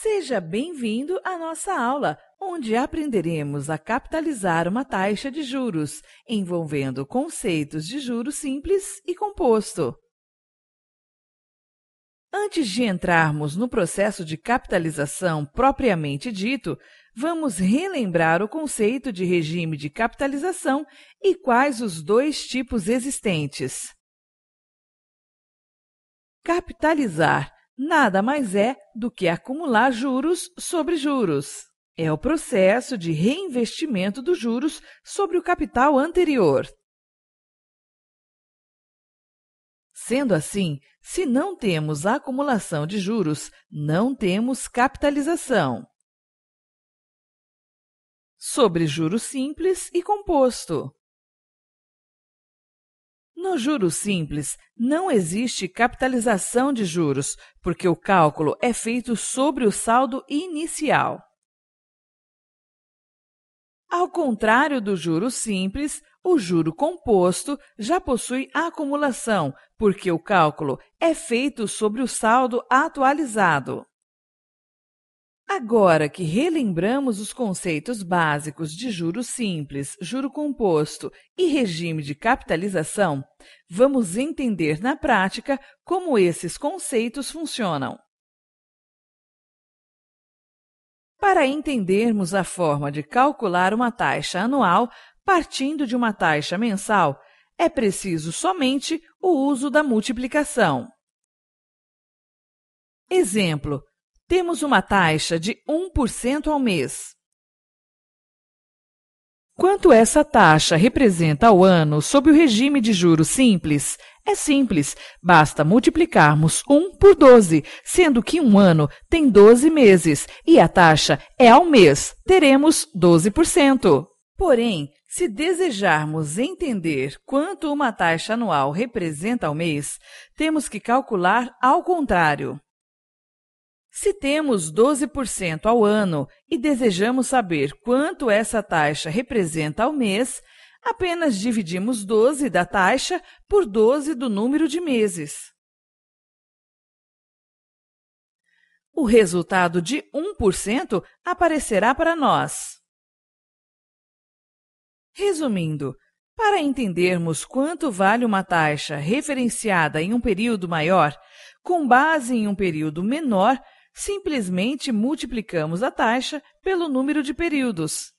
Seja bem-vindo à nossa aula, onde aprenderemos a capitalizar uma taxa de juros, envolvendo conceitos de juros simples e composto. Antes de entrarmos no processo de capitalização propriamente dito, vamos relembrar o conceito de regime de capitalização e quais os dois tipos existentes. Capitalizar nada mais é do que acumular juros sobre juros. É o processo de reinvestimento dos juros sobre o capital anterior. Sendo assim, se não temos acumulação de juros, não temos capitalização. Sobre juros simples e composto. No juro simples, não existe capitalização de juros, porque o cálculo é feito sobre o saldo inicial. Ao contrário do juro simples, o juro composto já possui acumulação, porque o cálculo é feito sobre o saldo atualizado. Agora que relembramos os conceitos básicos de juros simples, juro composto e regime de capitalização, vamos entender na prática como esses conceitos funcionam. Para entendermos a forma de calcular uma taxa anual partindo de uma taxa mensal, é preciso somente o uso da multiplicação. Exemplo: temos uma taxa de 1% ao mês. Quanto essa taxa representa ao ano sob o regime de juros simples? É simples, basta multiplicarmos 1 por 12, sendo que um ano tem 12 meses e a taxa é ao mês, teremos 12%. Porém, se desejarmos entender quanto uma taxa anual representa ao mês, temos que calcular ao contrário. Se temos 12% ao ano e desejamos saber quanto essa taxa representa ao mês, apenas dividimos 12 da taxa por 12 do número de meses. O resultado de 1% aparecerá para nós. Resumindo, para entendermos quanto vale uma taxa referenciada em um período maior, com base em um período menor, simplesmente multiplicamos a taxa pelo número de períodos.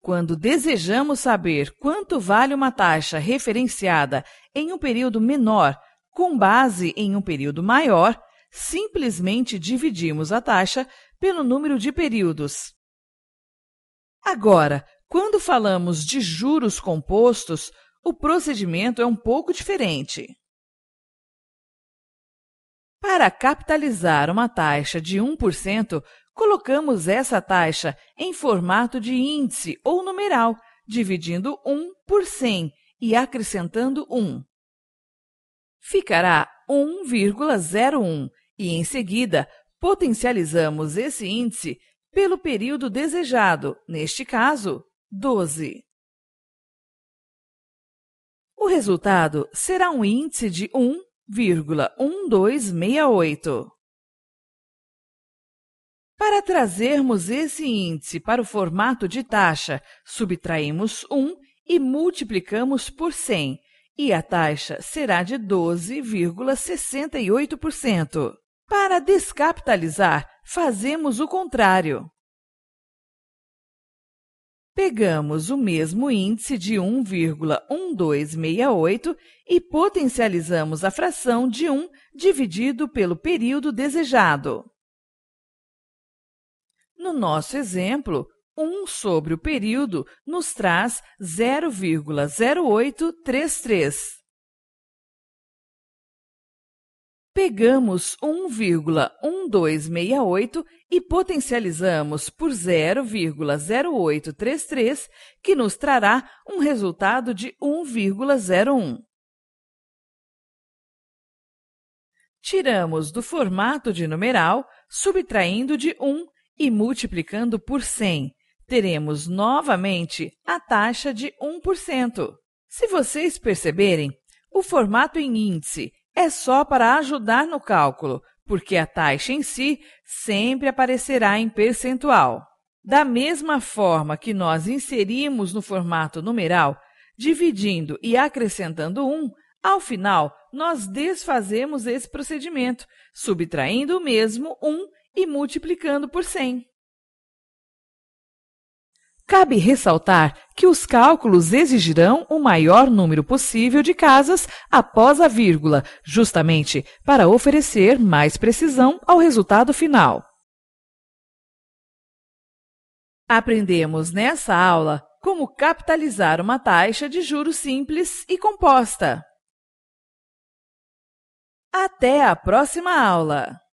Quando desejamos saber quanto vale uma taxa referenciada em um período menor com base em um período maior, simplesmente dividimos a taxa pelo número de períodos. Agora, quando falamos de juros compostos, o procedimento é um pouco diferente. Para capitalizar uma taxa de 1%, colocamos essa taxa em formato de índice ou numeral, dividindo 1 por 100 e acrescentando 1. Ficará 1,01 e, em seguida, potencializamos esse índice pelo período desejado, neste caso, 12. O resultado será um índice de 1 vírgula um dois meia oito Para trazermos esse índice para o formato de taxa, subtraímos 1 e multiplicamos por 100, e a taxa será de 12,68%. Para descapitalizar, fazemos o contrário pegamos o mesmo índice de 1,1268 e potencializamos a fração de 1 dividido pelo período desejado. No nosso exemplo, 1 sobre o período nos traz 0,0833. pegamos 1,1268 e potencializamos por 0,0833, que nos trará um resultado de 1,01. Tiramos do formato de numeral, subtraindo de 1 e multiplicando por 100. Teremos novamente a taxa de 1%. Se vocês perceberem, o formato em índice é só para ajudar no cálculo, porque a taxa em si sempre aparecerá em percentual. Da mesma forma que nós inserimos no formato numeral, dividindo e acrescentando 1, ao final nós desfazemos esse procedimento, subtraindo o mesmo 1 e multiplicando por 100. Cabe ressaltar que os cálculos exigirão o maior número possível de casas após a vírgula, justamente para oferecer mais precisão ao resultado final. Aprendemos nessa aula como capitalizar uma taxa de juros simples e composta. Até a próxima aula!